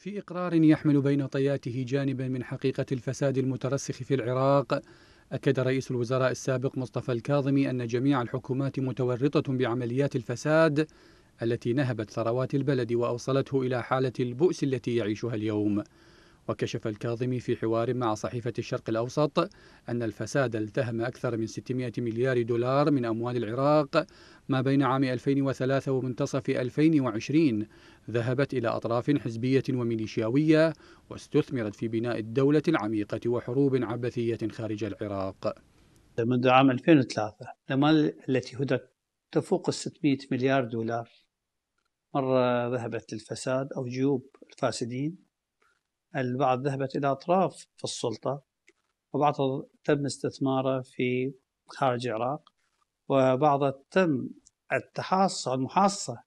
في إقرار يحمل بين طياته جانبا من حقيقة الفساد المترسخ في العراق أكد رئيس الوزراء السابق مصطفى الكاظمي أن جميع الحكومات متورطة بعمليات الفساد التي نهبت ثروات البلد وأوصلته إلى حالة البؤس التي يعيشها اليوم وكشف الكاظمي في حوار مع صحيفة الشرق الأوسط أن الفساد التهم أكثر من 600 مليار دولار من أموال العراق ما بين عام 2003 ومنتصف 2020 ذهبت إلى أطراف حزبية وميليشياوية واستثمرت في بناء الدولة العميقة وحروب عبثية خارج العراق منذ عام 2003 الأموال التي هدت تفوق ال 600 مليار دولار مرة ذهبت للفساد أو جيوب الفاسدين البعض ذهبت إلى أطراف في السلطة وبعضها تم استثماره في خارج العراق وبعضها تم التحاصص المحاصصة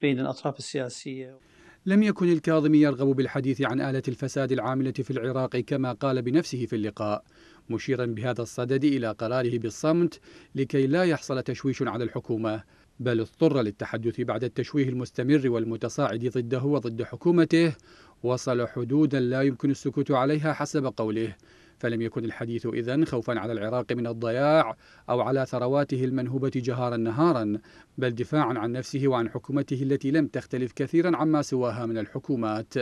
بين الأطراف السياسية لم يكن الكاظمي يرغب بالحديث عن آلة الفساد العاملة في العراق كما قال بنفسه في اللقاء مشيرا بهذا الصدد إلى قراره بالصمت لكي لا يحصل تشويش على الحكومة بل اضطر للتحدث بعد التشويه المستمر والمتصاعد ضده وضد حكومته وصل حدودا لا يمكن السكوت عليها حسب قوله فلم يكن الحديث إذا خوفا على العراق من الضياع أو على ثرواته المنهوبة جهارا نهارا بل دفاعا عن نفسه وعن حكومته التي لم تختلف كثيرا عما سواها من الحكومات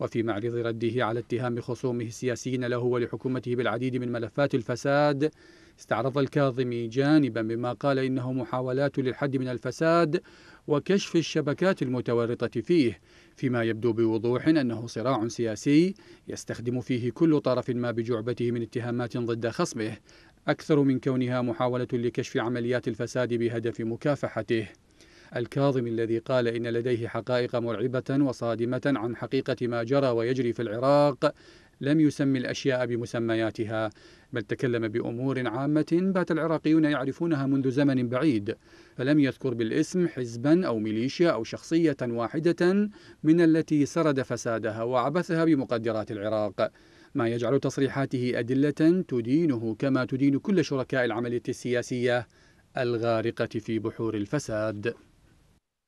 وفي معرض رده على اتهام خصومه السياسيين له ولحكومته بالعديد من ملفات الفساد استعرض الكاظمي جانبا بما قال إنه محاولات للحد من الفساد وكشف الشبكات المتورطة فيه فيما يبدو بوضوح أنه صراع سياسي يستخدم فيه كل طرف ما بجعبته من اتهامات ضد خصمه أكثر من كونها محاولة لكشف عمليات الفساد بهدف مكافحته الكاظم الذي قال إن لديه حقائق مرعبة وصادمة عن حقيقة ما جرى ويجري في العراق لم يسمي الأشياء بمسمياتها بل تكلم بأمور عامة بات العراقيون يعرفونها منذ زمن بعيد فلم يذكر بالاسم حزبا أو ميليشيا أو شخصية واحدة من التي سرد فسادها وعبثها بمقدرات العراق ما يجعل تصريحاته أدلة تدينه كما تدين كل شركاء العملية السياسية الغارقة في بحور الفساد